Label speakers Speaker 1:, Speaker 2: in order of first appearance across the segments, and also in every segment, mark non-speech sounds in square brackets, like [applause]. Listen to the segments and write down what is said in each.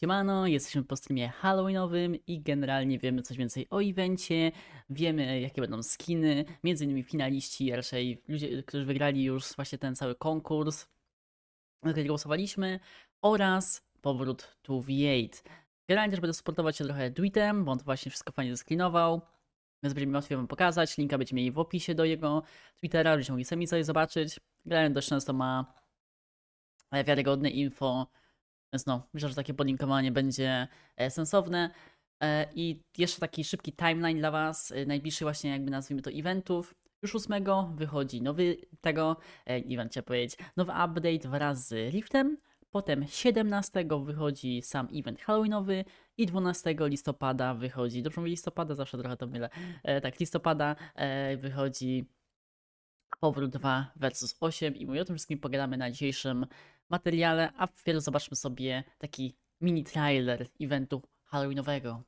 Speaker 1: Siemano, jesteśmy po streamie Halloweenowym i generalnie wiemy coś więcej o evencie, wiemy jakie będą skiny, między innymi finaliści, raczej ludzie, którzy wygrali już właśnie ten cały konkurs, na który głosowaliśmy, oraz powrót 2v8. Generalnie też będę supportować się trochę Tweetem, bo on to właśnie wszystko fajnie zesklinował, więc będzie mi łatwiej wam pokazać, linka będzie mieli w opisie do jego Twittera, będziecie mogli sami sobie zobaczyć. Generalnie dość często ma wiarygodne info więc no, myślę, że takie podlinkowanie będzie e, sensowne. E, I jeszcze taki szybki timeline dla Was, e, najbliższy właśnie jakby nazwijmy to eventów. Już 8 wychodzi nowy tego, event chciałem powiedzieć, nowy update wraz z Riftem. Potem 17 wychodzi sam event Halloweenowy i 12 listopada wychodzi, dobrze mówię listopada, zawsze trochę to mylę, e, tak, listopada e, wychodzi Powrót 2 versus 8 i mówię o tym wszystkim pogadamy na dzisiejszym materiale, a w wpierw zobaczmy sobie taki mini trailer eventu halloweenowego.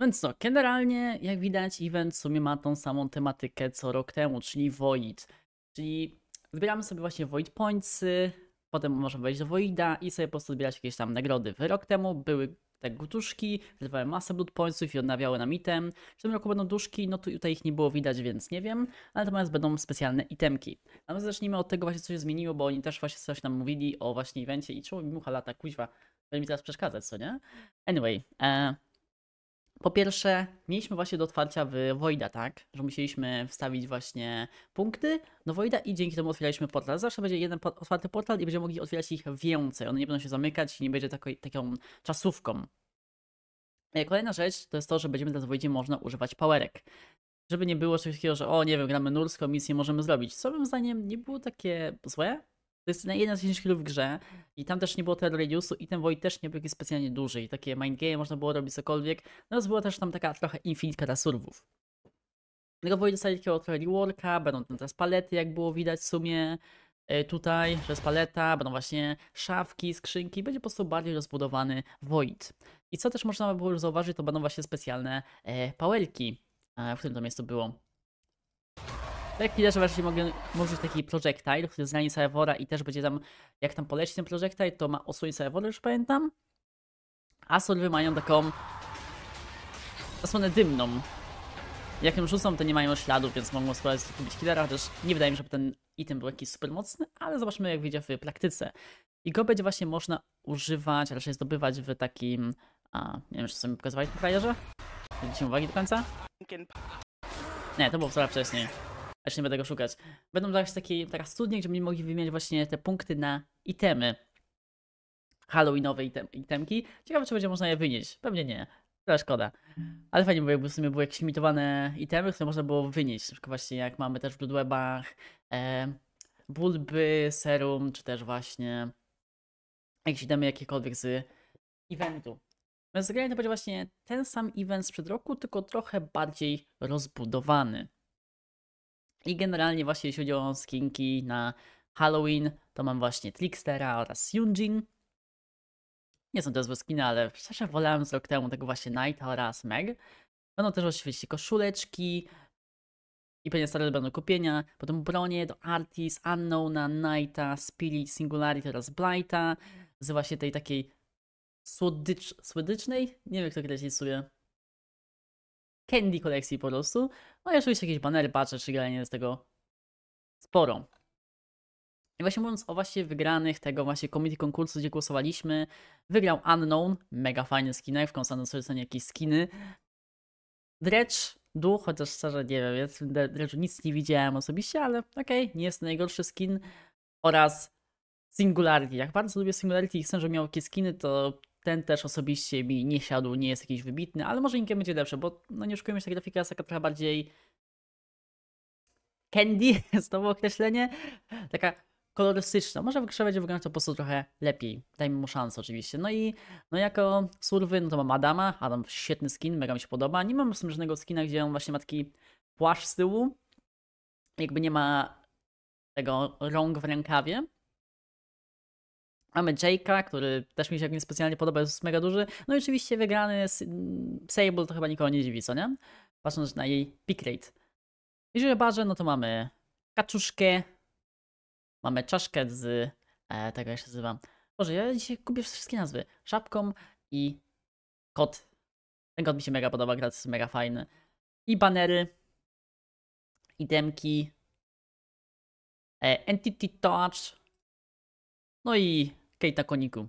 Speaker 1: Więc co, generalnie jak widać event w sumie ma tą samą tematykę co rok temu, czyli Void. Czyli zbieramy sobie właśnie Void Pointsy, potem możemy wejść do Voida i sobie po prostu zbierać jakieś tam nagrody. Rok temu były te gutuszki, wydawały masę blood pointsów i odnawiały nam item. W tym roku będą duszki, no tu tutaj ich nie było widać, więc nie wiem, ale natomiast będą specjalne itemki. A my zacznijmy od tego właśnie, co się zmieniło, bo oni też właśnie coś nam mówili o właśnie evencie i czemu mi mucha lata, kuźwa, będzie mi teraz przeszkadzać, co nie? Anyway, e, po pierwsze, mieliśmy właśnie do otwarcia w Voida, tak? Że musieliśmy wstawić właśnie punkty do Voida i dzięki temu otwieraliśmy portal. Zawsze będzie jeden otwarty portal i będziemy mogli otwierać ich więcej. One nie będą się zamykać i nie będzie taką, taką czasówką. E, kolejna rzecz to jest to, że będziemy na Voidzie można używać powerek. Żeby nie było czegoś takiego, że o nie wiem, gramy nurską, nic nie możemy zrobić. Co moim zdaniem nie było takie złe, to jest jeden z najcięższych chwil w grze i tam też nie było tego radiusu i ten void też nie był jakiś specjalnie duży i takie game można było robić cokolwiek. Natomiast była też tam taka trochę infinitka dla surwów. Tego void dostali takiego trochę reworka, będą tam teraz palety jak było widać w sumie e, tutaj, że jest paleta, będą właśnie szafki, skrzynki, będzie po prostu bardziej rozbudowany void. I co też można było już zauważyć, to będą właśnie specjalne e, pałelki, e, w którym to miejscu było. Tak chwilę, właśnie mogę użyć taki projectile, który znani serwora i też będzie tam, jak tam poleci ten projectile, to ma osłonić serwora, już pamiętam. A solwy mają taką zasłonę dymną. Jak ją rzucą, to nie mają śladów, więc mogą składać kupić killera, chociaż nie wydaje mi się, żeby ten item był jakiś super mocny, ale zobaczmy jak wyjdzie w praktyce. I go będzie właśnie można używać, raczej zdobywać w takim... A, nie wiem, czy co mi pokazywali w frajerze? Zwróćcie uwagi do końca? Nie, to było wczoraj wcześniej. Znaczy nie będę go szukać. Będą zaraz taki, teraz studnia, gdzie będziemy mogli wymieniać właśnie te punkty na itemy. Halloweenowe item, itemki. Ciekawe, czy będzie można je wynieść. Pewnie nie. Trochę szkoda. Ale fajnie, bo jakby w sumie były jakieś limitowane itemy, które można było wynieść. Na przykład właśnie jak mamy też w Bloodwebach e, bulby, serum, czy też właśnie jakieś itemy jakiekolwiek z eventu. Więc zagranie to będzie właśnie ten sam event sprzed roku, tylko trochę bardziej rozbudowany. I generalnie właśnie jeśli chodzi o skinki na Halloween, to mam właśnie Trickstera oraz Yunjin. Nie są to złe skiny, ale szczerze wolałem z rok temu tego właśnie Knighta oraz Meg. Będą też oczywiście koszuleczki i pewnie stare będą kupienia. Potem bronie do Artis, Unknowna, Knighta, Spirit, Singularity oraz Blighta. Z właśnie tej takiej słodycz, słodycznej, nie wiem jak to określić sobie, candy kolekcji po prostu. No i oczywiście jakieś banery, patrzę, czy galenie z tego sporo. I właśnie mówiąc o właśnie wygranych tego właśnie committee konkursu, gdzie głosowaliśmy, wygrał Unknown, mega fajny skinek, w Konstantin są jakieś skiny. Drecz, duch, chociaż szczerze nie wiem, więc Dreczu nic nie widziałem osobiście, ale okej, okay, nie jest najgorszy skin. Oraz Singularity. Jak bardzo lubię Singularity i chcę, żeby miał jakieś skiny, to ten też osobiście mi nie siadł, nie jest jakiś wybitny, ale może inkiem będzie lepszy, bo no nie oszukujmy się, ta grafika jest taka trochę bardziej candy, [laughs] znowu określenie, taka kolorystyczna. Może w grze wygląda to po prostu trochę lepiej. Dajmy mu szansę oczywiście. No i no jako surwy, no to mam Adama. Adam świetny skin, mega mi się podoba. Nie mam żadnego skina, gdzie on właśnie ma taki płaszcz z tyłu. Jakby nie ma tego rąk w rękawie. Mamy Jake'a, który też mi się nie specjalnie podoba, jest mega duży. No i oczywiście wygrany Sable to chyba nikogo nie dziwi, co nie? Patrząc na jej pick rate. Jeżeli barze, no to mamy kaczuszkę, mamy czaszkę z... E, tego ja się nazywam. Boże, ja dzisiaj kupię wszystkie nazwy. Szapką i kot. Ten kot mi się mega podoba, gra jest mega fajny. I banery, i demki, e, Entity Touch, no i Keita Koniku.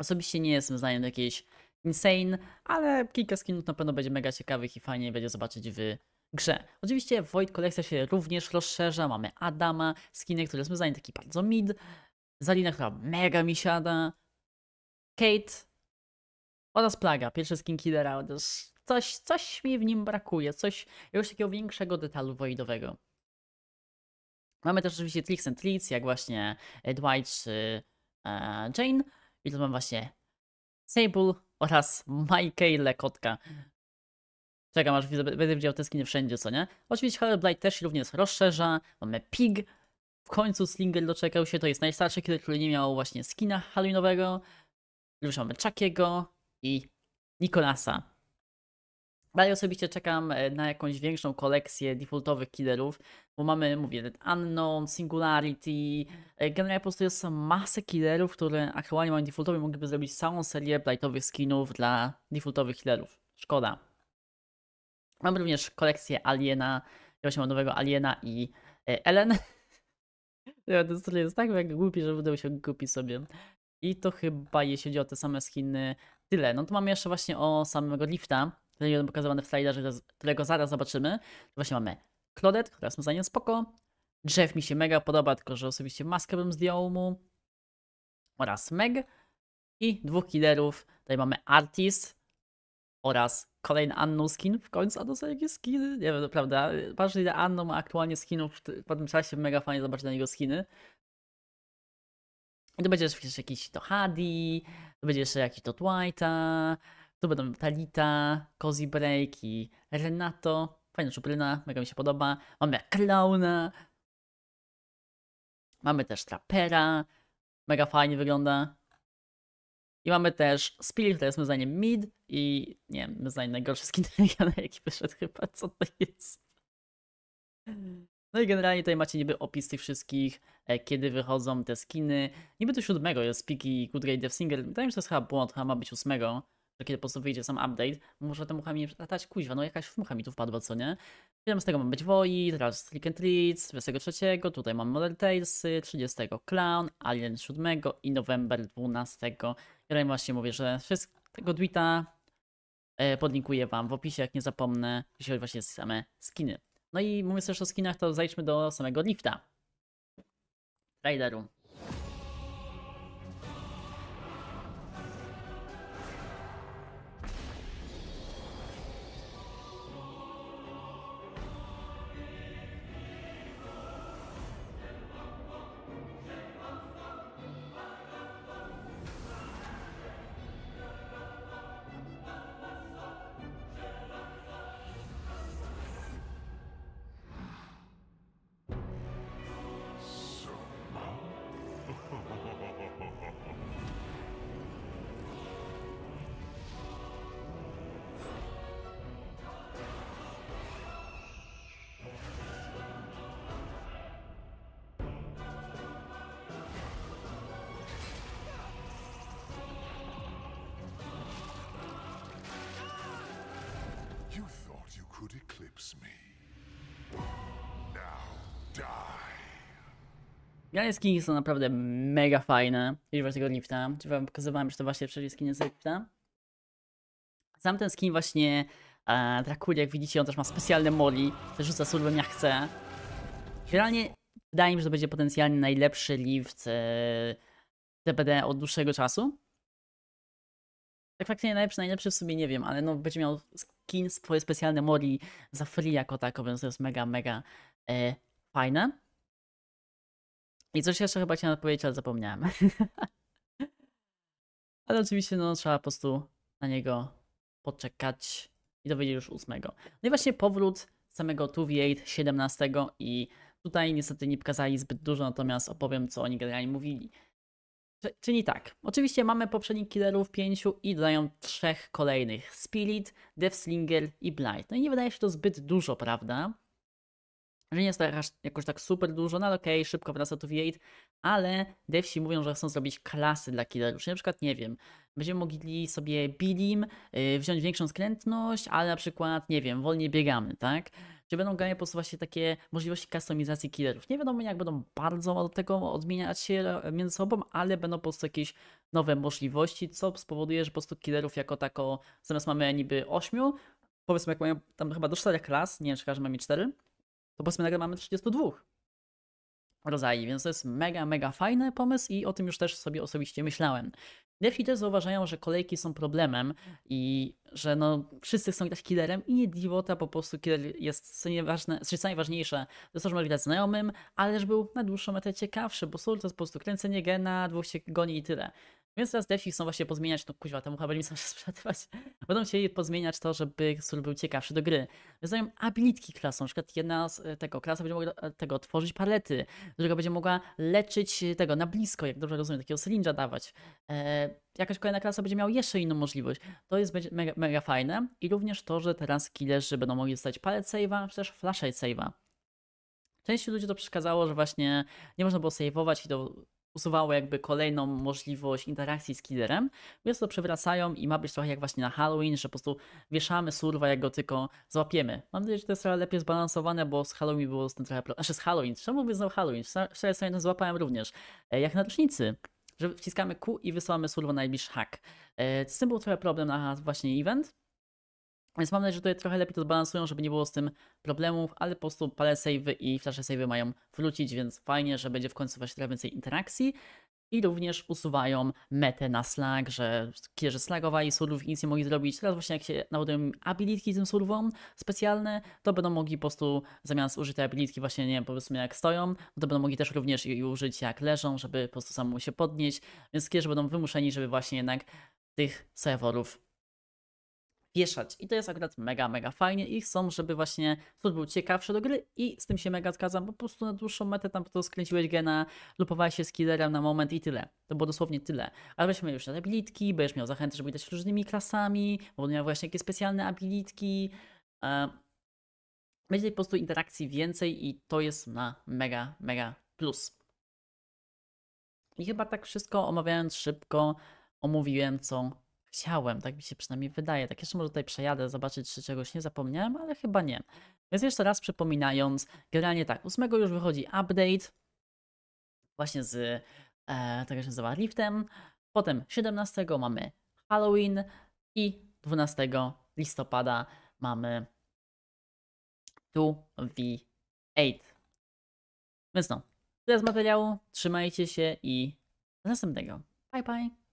Speaker 1: Osobiście nie jestem zdaniem jakiejś insane, ale kilka skinów na pewno będzie mega ciekawych i fajnie będzie zobaczyć w grze. Oczywiście Void kolekcja się również rozszerza, mamy Adama, skiny, który są zdaniem taki bardzo mid, Zalina, która mega mi siada, Kate oraz Plaga, pierwszy skin killera, coś, coś mi w nim brakuje, coś już takiego większego detalu voidowego. Mamy też oczywiście Tricks and Treats, jak właśnie e, Dwight czy e, Jane. I tu mam właśnie Sable oraz Michaela Kotka. Czekam aż będę widział te skiny wszędzie, co nie? Oczywiście Hellblade też się również rozszerza. Mamy Pig. W końcu Slinger doczekał się, to jest najstarszy który nie miał właśnie skina halloweenowego. Już mamy Chuckiego i Nikolasa. Ale osobiście czekam e, na jakąś większą kolekcję defaultowych killerów, bo mamy, mówię, Unknown, Singularity, e, generalnie po prostu jest masę killerów, które aktualnie mają defaultowe, mogliby zrobić całą serię blightowych skinów dla defaultowych killerów. Szkoda. Mamy również kolekcję Aliena, ja właśnie mam nowego Aliena i e, Ellen. [laughs] Ja to serio jest tak jak głupi, że udało się kupić sobie. I to chyba jeśli chodzi o te same skiny, tyle. No to mamy jeszcze właśnie o samego lifta które będą pokazywane w trailerze, którego zaraz zobaczymy. Właśnie mamy Claudette, która jest moim zdaniem spoko. Jeff mi się mega podoba, tylko że osobiście maskę bym zdjął mu. Oraz Meg. I dwóch killerów. Tutaj mamy Artist oraz kolejny Anno skin. W końcu Anno są jakieś skiny? Nie wiem, prawda. Patrz ile Anno ma aktualnie skinów. w tym czasie mega fajnie zobaczyć na niego skiny. I to będzie jeszcze jakiś to Hadi, to będzie jeszcze jakiś to Dwighta to będą Talita, Cozy Breaki, Renato, fajna czupryna, mega mi się podoba. Mamy Klauna, mamy też Trapera, mega fajnie wygląda. I mamy też Spirit, który jest moim zdaniem mid i nie wiem, moim zdaniem najgorszy skin na jaki wyszedł chyba, co to jest. No i generalnie tutaj macie niby opis tych wszystkich, e, kiedy wychodzą te skiny. Niby tu siódmego jest Piki Good Grade Death Singer, wydaje mi się, że to jest chyba błąd, chyba ma być ósmego że kiedy po prostu wyjdzie sam update, muszę temu chami latać, kuźwa, no jakaś mucha mi tu wpadła, co nie? Wiem, z tego mam być Void, teraz Trick and Treats, 23, tutaj mam Model Tales, 30 Clown, Alien 7 i November 12. Ja właśnie mówię, że wszystkiego Dwita e, podlinkuję wam w opisie, jak nie zapomnę, jeśli chodzi właśnie o same skiny. No i mówiąc też o skinach, to zajdźmy do samego lifta. Traileru. could eclipse me. Now die. są naprawdę mega fajne, jeżeli was tego lifta. Czy wam pokazywałem, że to właśnie przecież skinie z lifta. Sam ten skin właśnie e, Drakuli, jak widzicie, on też ma specjalne moli, też rzuca surbem jak chce. Generalnie wydaje mi się, że to będzie potencjalnie najlepszy lift e, DPD od dłuższego czasu. Tak faktycznie najlepszy, najlepszy w sumie nie wiem, ale no będzie miał skin, swoje specjalne mori za free jako tako, więc to jest mega, mega e, fajne. I coś jeszcze chyba chciałem powiedzieć, ale zapomniałem. [laughs] ale oczywiście no trzeba po prostu na niego poczekać i dowiedzieć już 8. No i właśnie powrót samego 2v8 17 i tutaj niestety nie pokazali zbyt dużo, natomiast opowiem co oni generalnie mówili. Czyli tak, oczywiście mamy poprzednich killerów pięciu i dodają trzech kolejnych. Spirit, Devslinger i Blight. No i nie wydaje się to zbyt dużo, prawda? Że nie jest to jakoś, tak super dużo, no ale okej, okay, szybko wraca tu V8, ale devsi mówią, że chcą zrobić klasy dla killerów. Czyli na przykład, nie wiem, będziemy mogli sobie Bilim, yy, wziąć większą skrętność, ale na przykład, nie wiem, wolniej biegamy, tak? że będą granie posuwać się takie możliwości kustomizacji killerów. Nie wiadomo jak będą bardzo do tego odmieniać się między sobą, ale będą po prostu jakieś nowe możliwości, co spowoduje, że po prostu killerów jako tako, zamiast mamy niby 8, powiedzmy jak mają tam chyba do 4 klas, nie wiem czy każdy ma mieć 4, to powiedzmy nagle mamy 32 rodzaj, więc to jest mega, mega fajny pomysł i o tym już też sobie osobiście myślałem. Defi też zauważają, że kolejki są problemem i że no, wszyscy chcą grać killerem i nie dziwota, po prostu killer jest co, nieważne, co najważniejsze, to co, że może grać znajomym, ale też był na dłuższą metę ciekawszy, bo sól to jest po prostu kręcenie gena, dwóch się goni i tyle. Więc teraz defi chcą właśnie pozmieniać, no kuźwa, temu chyba nie chcą się [laughs] sprzedawać. Będą chcieli pozmieniać to, żeby sul był ciekawszy do gry. Wyznają abilitki klasą, na przykład jedna z e, tego klasa będzie mogła e, tego tworzyć palety, druga będzie mogła leczyć e, tego na blisko, jak dobrze rozumiem, takiego syringe'a dawać. E, jakaś kolejna klasa będzie miała jeszcze inną możliwość. To jest będzie mega, mega fajne i również to, że teraz killerzy będą mogli dostać palet save'a, czy też flashlight save'a. Części ludzi to przeszkadzało, że właśnie nie można było save'ować i to usuwało jakby kolejną możliwość interakcji z killerem. Więc to przewracają i ma być trochę jak właśnie na Halloween, że po prostu wieszamy surwa, jak go tylko złapiemy. Mam nadzieję, że to jest trochę lepiej zbalansowane, bo z Halloween było z tym trochę... Znaczy z Halloween, czemu mówię znowu Halloween? Wczoraj sobie to złapałem również. E, jak na rocznicy, że wciskamy Q i wysyłamy surwa na najbliższy hack. E, z tym był trochę problem na właśnie event, więc mam nadzieję, że tutaj trochę lepiej to zbalansują, żeby nie było z tym problemów, ale po prostu pale save'y i flash save'y mają wrócić, więc fajnie, że będzie w końcu właśnie trochę więcej interakcji. I również usuwają metę na slag, że kierzy slagowali surów i nic nie mogli zrobić. Teraz właśnie jak się naładują abilitki tym surwom specjalne, to będą mogli po prostu zamiast użyć te abilitki właśnie, nie wiem, po prostu jak stoją, to będą mogli też również i użyć jak leżą, żeby po prostu samemu się podnieść. Więc kierzy będą wymuszeni, żeby właśnie jednak tych serwerów wieszać. I to jest akurat mega, mega fajnie i chcą, żeby właśnie stód był ciekawszy do gry i z tym się mega zgadzam. Po prostu na dłuższą metę tam po prostu skręciłeś gena, lupowałeś się z killerem na moment i tyle. To było dosłownie tyle. Ale weźmy już na abilitki, będziesz miał zachętę, żeby dać różnymi klasami, bo miał właśnie jakieś specjalne abilitki. E, będzie po prostu interakcji więcej i to jest na mega, mega plus. I chyba tak wszystko omawiając szybko, omówiłem co Chciałem, tak mi się przynajmniej wydaje. Tak jeszcze może tutaj przejadę, zobaczyć czy czegoś nie zapomniałem, ale chyba nie. Więc jeszcze raz przypominając, generalnie tak, 8 już wychodzi update właśnie z, e, tak jak się nazywa, Liftem. Potem 17 mamy Halloween i 12 listopada mamy 2v8. Więc no, tyle z materiału, trzymajcie się i do następnego. Bye bye!